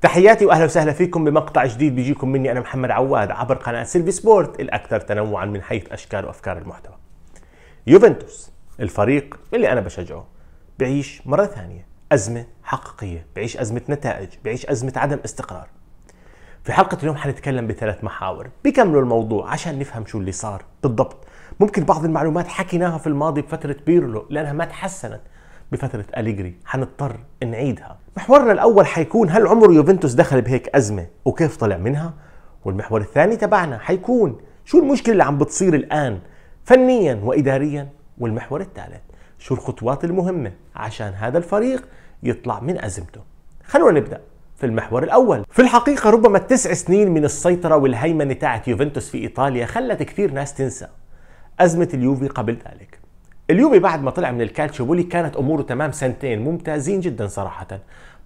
تحياتي واهلا وسهلا فيكم بمقطع جديد بيجيكم مني انا محمد عواد عبر قناه سيلفي سبورت الاكثر تنوعا من حيث اشكال وافكار المحتوى. يوفنتوس الفريق اللي انا بشجعه بعيش مره ثانيه ازمه حقيقيه، بعيش ازمه نتائج، بعيش ازمه عدم استقرار. في حلقه اليوم حنتكلم بثلاث محاور بيكملوا الموضوع عشان نفهم شو اللي صار بالضبط. ممكن بعض المعلومات حكيناها في الماضي بفتره بيرلو لانها ما تحسنت، بفتره أليجري حنضطر نعيدها محورنا الاول حيكون هل عمر يوفنتوس دخل بهيك ازمه وكيف طلع منها والمحور الثاني تبعنا حيكون شو المشكله اللي عم بتصير الان فنيا واداريا والمحور الثالث شو الخطوات المهمه عشان هذا الفريق يطلع من ازمته خلونا نبدا في المحور الأول في الحقيقة ربما التسع سنين من السيطرة والهيمنة تاعت يوفنتوس في إيطاليا خلت كثير ناس تنسى أزمة اليوفي قبل ذلك اليوفي بعد ما طلع من الكالتشيوبولي كانت اموره تمام سنتين ممتازين جدا صراحه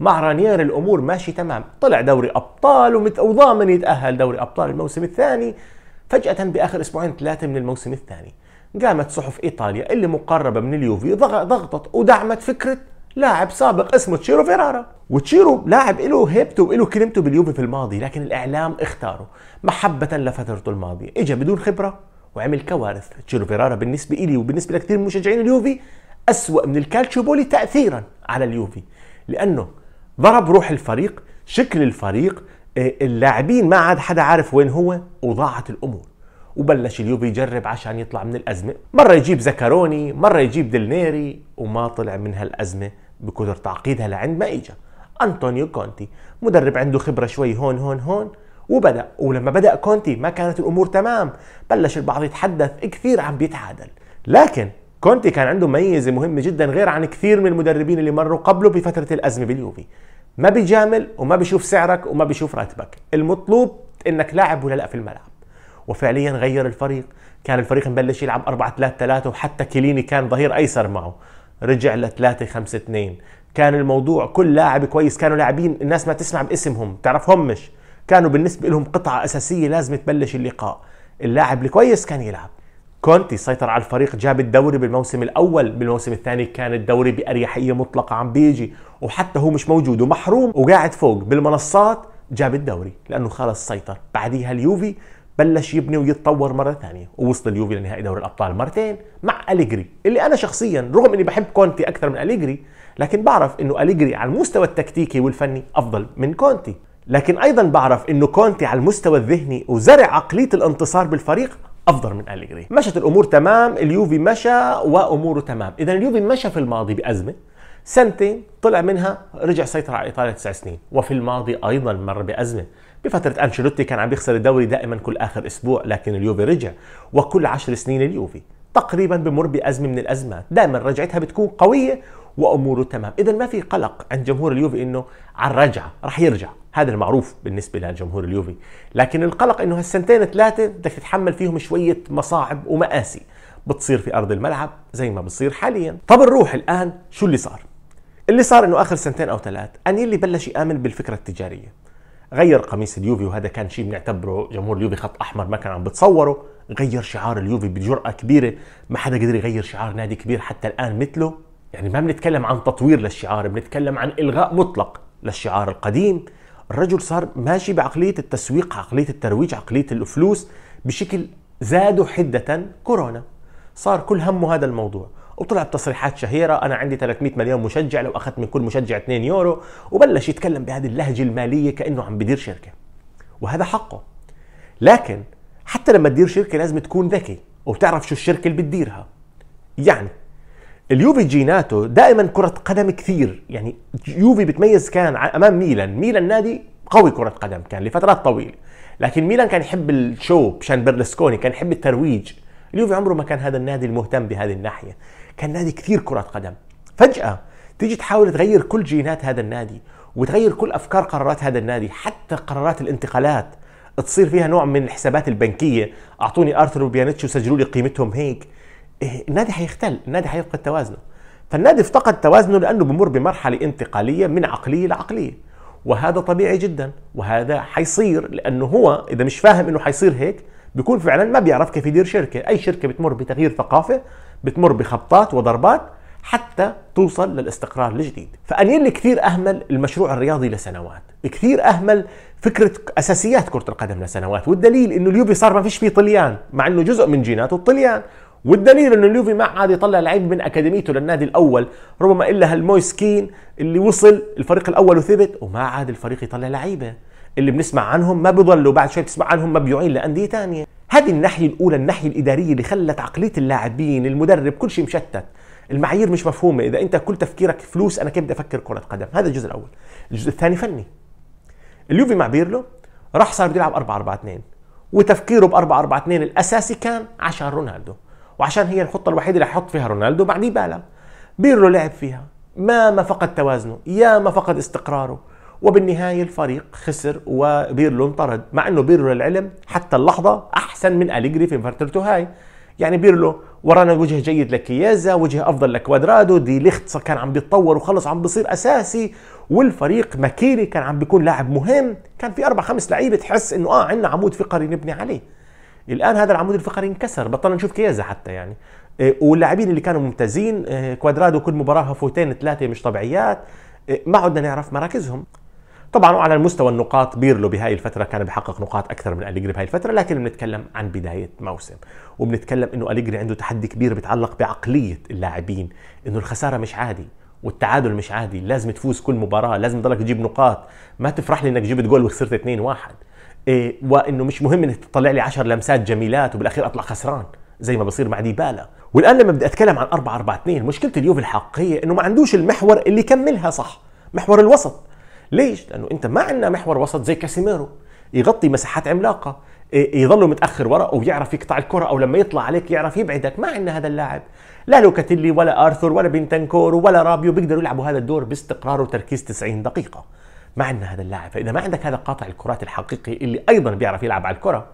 مع رانيير الامور ماشي تمام طلع دوري ابطال ومت... وضامن يتاهل دوري ابطال الموسم الثاني فجاه باخر اسبوعين ثلاثه من الموسم الثاني قامت صحف ايطاليا اللي مقربه من اليوفي ضغطت ودعمت فكره لاعب سابق اسمه تشيرو فيرارا وتشيرو لاعب له هيبته وله كلمته باليوفي في الماضي لكن الاعلام اختاره محبه لفترته الماضيه اجى بدون خبره وعمل كوارث تشيلو فيرارا بالنسبه لي وبالنسبه لكثير من مشجعين اليوفي أسوأ من الكالتشوبولي تاثيرا على اليوفي لانه ضرب روح الفريق شكل الفريق آه، اللاعبين ما عاد حدا عارف وين هو وضاعت الامور وبلش اليوفي يجرب عشان يطلع من الازمه مره يجيب زكروني مره يجيب دلنيري وما طلع من هالازمه بقدر تعقيدها لعند ما اجى انطونيو كونتي مدرب عنده خبره شوي هون هون هون وبدأ ولما بدأ كونتي ما كانت الأمور تمام بلش البعض يتحدث كثير عم بيتعادل لكن كونتي كان عنده ميزة مهمة جدا غير عن كثير من المدربين اللي مروا قبله بفترة الأزمة باليوفي ما بيجامل وما بيشوف سعرك وما بيشوف راتبك المطلوب انك لاعب ولا لا في الملعب وفعليا غير الفريق كان الفريق مبلش يلعب 4 3 3 وحتى كيليني كان ظهير ايسر معه رجع ل 3 5 2 كان الموضوع كل لاعب كويس كانوا لاعبين الناس ما تسمع باسمهم مش كانوا بالنسبه لهم قطعه اساسيه لازم تبلش اللقاء اللاعب الكويس كان يلعب كونتي سيطر على الفريق جاب الدوري بالموسم الاول بالموسم الثاني كان الدوري باريحيه مطلقه عم بيجي وحتى هو مش موجود ومحروم وقاعد فوق بالمنصات جاب الدوري لانه خلص سيطر بعديها اليوفي بلش يبني ويتطور مره ثانيه ووصل اليوفي لنهائي دوري الابطال مرتين مع اليجري اللي انا شخصيا رغم اني بحب كونتي اكثر من اليجري لكن بعرف انه اليجري على المستوى التكتيكي والفني افضل من كونتي لكن ايضا بعرف انه كونتي على المستوى الذهني وزرع عقليه الانتصار بالفريق افضل من اليجري مشت الامور تمام اليوفي مشى واموره تمام اذا اليوفي مشى في الماضي بازمه سنتين طلع منها رجع سيطر على ايطاليا تسع سنين وفي الماضي ايضا مر بازمه بفترة أنشيلوتي كان عم يخسر الدوري دائما كل آخر أسبوع لكن اليوفي رجع وكل عشر سنين اليوفي تقريبا بمر بأزمة من الأزمات دائما رجعتها بتكون قوية واموره تمام اذا ما في قلق عند جمهور اليوفي انه على الرجعه راح يرجع هذا المعروف بالنسبه لجمهور اليوفي لكن القلق انه هالسنتين ثلاثه بدك تتحمل فيهم شويه مصاعب ومآسي بتصير في ارض الملعب زي ما بتصير حاليا طب نروح الان شو اللي صار اللي صار انه اخر سنتين او ثلاث انيلي بلش يامن بالفكره التجاريه غير قميص اليوفي وهذا كان شيء بنعتبره جمهور اليوفي خط احمر ما كان عم بتصوره غير شعار اليوفي بجرأة كبيرة ما حدا قدر يغير شعار نادي كبير حتى الآن مثله يعني ما بنتكلم عن تطوير للشعار بنتكلم عن إلغاء مطلق للشعار القديم الرجل صار ماشي بعقلية التسويق عقلية الترويج عقلية الفلوس بشكل زادوا حدة كورونا صار كل همه هذا الموضوع وطلع بتصريحات شهيرة أنا عندي 300 مليون مشجع لو أخذت من كل مشجع 2 يورو وبلش يتكلم بهذه اللهجة المالية كأنه عم بدير شركة وهذا حقه لكن حتى لما تدير شركة لازم تكون ذكي وتعرف شو الشركة اللي بتديرها يعني اليوفي جيناتو دائما كرة قدم كثير يعني يوفي بتميز كان امام ميلان ميلان نادي قوي كرة قدم كان لفترات طويلة لكن ميلان كان يحب الشو بشان برلسكوني كان يحب الترويج اليوفي عمره ما كان هذا النادي المهتم بهذه الناحية كان نادي كثير كرة قدم فجأة تيجي تحاول تغير كل جينات هذا النادي وتغير كل افكار قرارات هذا النادي حتى قرارات الانتقالات تصير فيها نوع من الحسابات البنكيه اعطوني ارثر وبيانتش وسجلوا لي قيمتهم هيك إيه، النادي حيختل النادي حيفقد توازنه فالنادي افتقد توازنه لانه بمر بمرحله انتقاليه من عقليه لعقليه وهذا طبيعي جدا وهذا حيصير لانه هو اذا مش فاهم انه حيصير هيك بيكون فعلا ما بيعرف كيف يدير شركه اي شركه بتمر بتغيير ثقافه بتمر بخبطات وضربات حتى توصل للاستقرار الجديد يلي كثير أهمل المشروع الرياضي لسنوات كثير أهمل فكرة أساسيات كرة القدم لسنوات والدليل أنه اليوفي صار ما فيش فيه طليان مع أنه جزء من جيناته الطليان والدليل انه اليوفي ما عاد يطلع لعيب من اكاديميته للنادي الاول ربما الا هالمويسكين اللي وصل الفريق الاول وثبت وما عاد الفريق يطلع لعيبه اللي بنسمع عنهم ما بيضلوا بعد شوي بتسمع عنهم مبيوعين لانديه ثانيه هذه الناحيه الاولى الناحيه الاداريه اللي خلت عقليه اللاعبين المدرب كل شيء مشتت المعايير مش مفهومه اذا انت كل تفكيرك فلوس انا كيف بدي افكر كره قدم هذا الجزء الاول الجزء الثاني فني اليوفي مع بيرلو راح صار بده يلعب 4 4 2 وتفكيره ب 4 4 2 الاساسي كان عشان رونالدو وعشان هي الخطه الوحيده اللي حط فيها رونالدو بعديه بالا بيرلو لعب فيها ما ما فقد توازنه يا ما فقد استقراره وبالنهاية الفريق خسر وبيرلو انطرد مع انه بيرلو العلم حتى اللحظة احسن من أليجري في فترته هاي يعني بيرلو ورانا وجه جيد لكيازا وجه افضل لكوادرادو دي ليخت كان عم بيتطور وخلص عم بيصير اساسي والفريق ماكيري كان عم بيكون لاعب مهم كان في اربع خمس لعيبه تحس انه اه عندنا عمود فقري نبني عليه الان هذا العمود الفقري انكسر بطلنا نشوف كيازا حتى يعني إيه، واللاعبين اللي كانوا ممتازين إيه، كوادرادو كل مباراه فوتين ثلاثه مش طبيعيات إيه، ما عدنا نعرف مراكزهم طبعا وعلى المستوى النقاط بيرلو بهاي الفتره كان بحقق نقاط اكثر من اليجري بهاي الفتره لكن بنتكلم عن بدايه موسم وبنتكلم انه اليجري عنده تحدي كبير بيتعلق بعقليه اللاعبين انه الخساره مش عادي والتعادل مش عادي لازم تفوز كل مباراه لازم تضلك تجيب نقاط ما تفرح لي انك جبت جول وخسرت 2-1 إيه، وانه مش مهم انك تطلع لي 10 لمسات جميلات وبالاخير اطلع خسران زي ما بصير مع ديبالا والان لما بدي اتكلم عن 4 4 2 مشكله اليوفي الحقيقيه انه ما عندوش المحور اللي يكملها صح محور الوسط ليش لانه انت ما عندنا محور وسط زي كاسيميرو يغطي مساحات عملاقه إيه، يظلوا متاخر ورا او يعرف يقطع الكره او لما يطلع عليك يعرف يبعدك ما عندنا هذا اللاعب لا لوكاتيلي ولا ارثر ولا بنتنكور ولا رابيو بيقدروا يلعبوا هذا الدور باستقرار وتركيز 90 دقيقه ما عندنا هذا اللاعب فاذا ما عندك هذا قاطع الكرات الحقيقي اللي ايضا بيعرف يلعب على الكره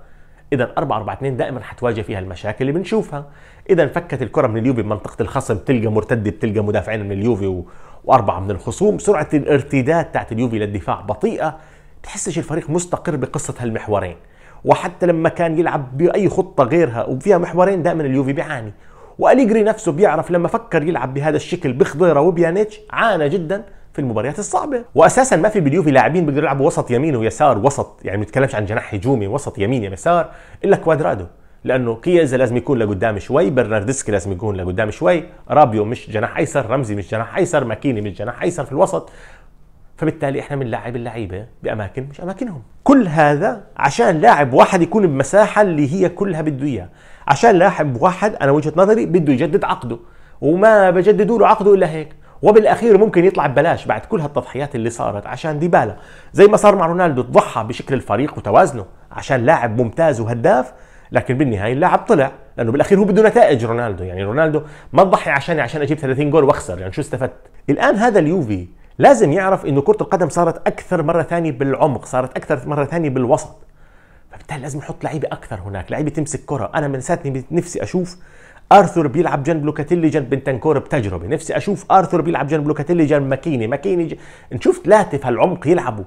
اذا 4 4 2 دائما حتواجه فيها المشاكل اللي بنشوفها اذا فكت الكره من اليوفي بمنطقه الخصم بتلقى مرتده بتلقى مدافعين من اليوفي و... واربعه من الخصوم سرعه الارتداد تاعت اليوفي للدفاع بطيئه تحسش الفريق مستقر بقصه هالمحورين وحتى لما كان يلعب باي خطه غيرها وفيها محورين دائما اليوفي بيعاني واليجري نفسه بيعرف لما فكر يلعب بهذا الشكل بخضيره وبيانيتش عانى جدا في المباريات الصعبه واساسا ما في باليوفي لاعبين بيقدروا يلعبوا وسط يمين ويسار وسط يعني ما بنتكلمش عن جناح هجومي وسط يمين يسار الا كوادرادو لانه كيزا لازم يكون لقدام شوي برناردسكي لازم يكون لقدام شوي رابيو مش جناح ايسر رمزي مش جناح ايسر ماكيني مش جناح ايسر في الوسط فبالتالي احنا بنلاعب اللعيبه باماكن مش اماكنهم كل هذا عشان لاعب واحد يكون بمساحه اللي هي كلها بده اياها عشان لاعب واحد انا وجهه نظري بده يجدد عقده وما بجددوا له عقده الا هيك وبالاخير ممكن يطلع ببلاش بعد كل هالتضحيات اللي صارت عشان ديبالا زي ما صار مع رونالدو تضحى بشكل الفريق وتوازنه عشان لاعب ممتاز وهداف لكن بالنهايه اللاعب طلع لانه بالاخير هو بده نتائج رونالدو يعني رونالدو ما تضحي عشاني عشان اجيب 30 جول واخسر يعني شو استفدت الان هذا اليوفي لازم يعرف انه كره القدم صارت اكثر مره ثانيه بالعمق صارت اكثر مره ثانيه بالوسط فبالتالي لازم يحط لعيبه اكثر هناك لعيبه تمسك كره انا من ساتني نفسي اشوف ارثر بيلعب جنب لوكاتيلي جنب بنتنكور بتجربه نفسي اشوف ارثر بيلعب جنب لوكاتيلي جنب ماكيني ماكيني ج... نشوف ثلاثه في هالعمق يلعبوا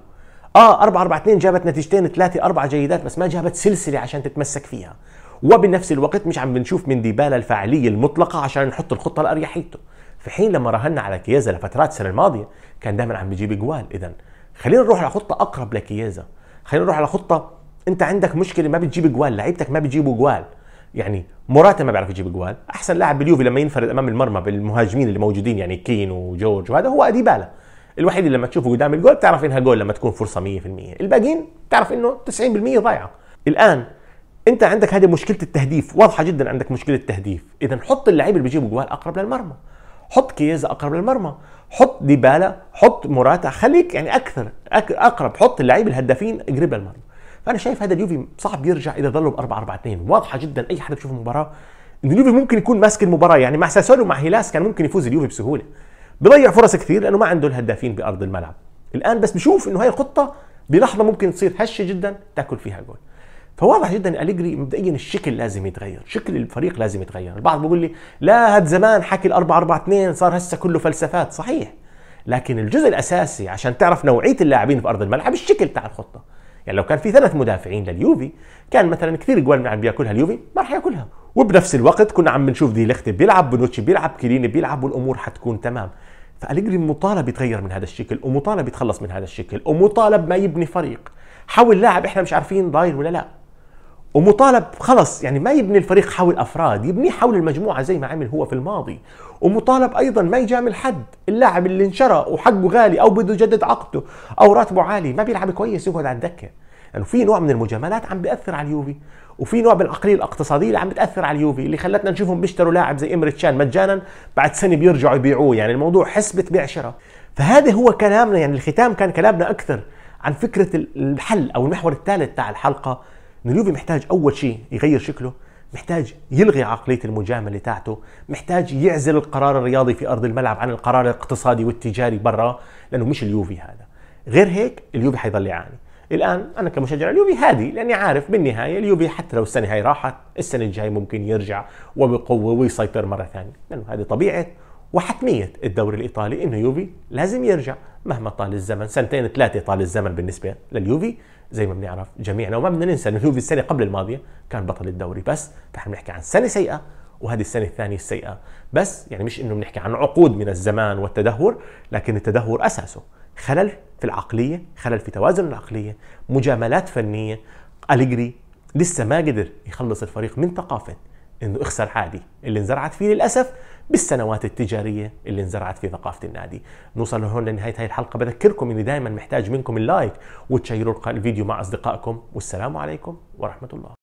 اه 4 4 2 جابت نتيجتين ثلاثه أربعة جيدات بس ما جابت سلسله عشان تتمسك فيها وبنفس الوقت مش عم بنشوف من ديبالا الفاعليه المطلقه عشان نحط الخطه لاريحيته في حين لما راهنا على كيازا لفترات السنه الماضيه كان دائما عم بيجيب جوال اذا خلينا نروح على خطه اقرب لكيازا خلينا نروح على خطه انت عندك مشكله ما بتجيب جوال لعيبتك ما بتجيبوا جوال يعني موراتا ما بيعرف يجيب اجوال احسن لاعب باليوفي لما ينفرد امام المرمى بالمهاجمين اللي موجودين يعني كين وجورج وهذا هو اديبالا الوحيد اللي لما تشوفه قدام الجول بتعرف انها جول لما تكون فرصه 100% الباقيين بتعرف انه 90% ضايعه الان انت عندك هذه مشكله التهديف واضحه جدا عندك مشكله التهديف اذا حط اللعيبه اللي بيجيبوا جوال اقرب للمرمى حط كيزا اقرب للمرمى حط ديبالا حط موراتا خليك يعني اكثر اقرب حط اللعيبه الهدافين قريب للمرمى فانا شايف هذا اليوفي صعب يرجع اذا ظلوا ب 4 4 2 واضحه جدا اي حدا بيشوف المباراه ان اليوفي ممكن يكون ماسك المباراه يعني مع ساسولو مع هيلاس كان ممكن يفوز اليوفي بسهوله بضيع فرص كثير لانه ما عنده الهدافين بارض الملعب الان بس بشوف انه هاي الخطه بلحظه ممكن تصير هشه جدا تاكل فيها جول فواضح جدا اليجري مبدئيا الشكل لازم يتغير شكل الفريق لازم يتغير البعض بيقول لي لا هاد زمان حكي ال4 4 2 صار هسه كله فلسفات صحيح لكن الجزء الاساسي عشان تعرف نوعيه اللاعبين في ارض الملعب الشكل تاع الخطه يعني لو كان في ثلاث مدافعين لليوفي كان مثلا كثير جوال عم بياكلها اليوفي ما راح ياكلها وبنفس الوقت كنا عم نشوف دي لخت بيلعب بنوتشي بيلعب كيليني بيلعب والامور حتكون تمام فالجري مطالب يتغير من هذا الشكل ومطالب يتخلص من هذا الشكل ومطالب ما يبني فريق حول لاعب احنا مش عارفين ضايل ولا لا ومطالب خلص يعني ما يبني الفريق حول افراد يبنيه حول المجموعه زي ما عمل هو في الماضي ومطالب ايضا ما يجامل حد اللاعب اللي انشرى وحقه غالي او بده يجدد عقده او راتبه عالي ما بيلعب كويس يقعد على الدكه لانه يعني في نوع من المجاملات عم بياثر على اليوفي وفي نوع من العقليه الاقتصاديه اللي عم بتاثر على اليوفي اللي خلتنا نشوفهم بيشتروا لاعب زي امري تشان مجانا بعد سنه بيرجعوا يبيعوه يعني الموضوع حسبه بيع شراء فهذا هو كلامنا يعني الختام كان كلامنا اكثر عن فكره الحل او المحور الثالث تاع الحلقه انه اليوفي محتاج اول شيء يغير شكله محتاج يلغي عقلية المجاملة تاعته محتاج يعزل القرار الرياضي في أرض الملعب عن القرار الاقتصادي والتجاري برا لأنه مش اليوفي هذا غير هيك اليوفي حيظل يعاني الآن أنا كمشجع اليوفي هادي لأني عارف بالنهاية اليوفي حتى لو السنة هاي راحت السنة الجاية ممكن يرجع وبقوة ويسيطر مرة ثانية لأنه هذه طبيعة وحتمية الدوري الإيطالي إنه يوفي لازم يرجع مهما طال الزمن سنتين ثلاثة طال الزمن بالنسبة لليوفي زي ما بنعرف جميعنا وما بدنا ننسى إنه اليوفي السنة قبل الماضية كان بطل الدوري بس فإحنا بنحكي عن سنة سيئة وهذه السنة الثانية السيئة بس يعني مش إنه بنحكي عن عقود من الزمان والتدهور لكن التدهور أساسه خلل في العقلية خلل في توازن العقلية مجاملات فنية أليجري لسه ما قدر يخلص الفريق من ثقافة انه اخسر عادي اللي انزرعت فيه للاسف بالسنوات التجاريه اللي انزرعت في ثقافه النادي نوصل هون لنهايه هاي الحلقه بذكركم اني دائما محتاج منكم اللايك وتشيروا الفيديو مع اصدقائكم والسلام عليكم ورحمه الله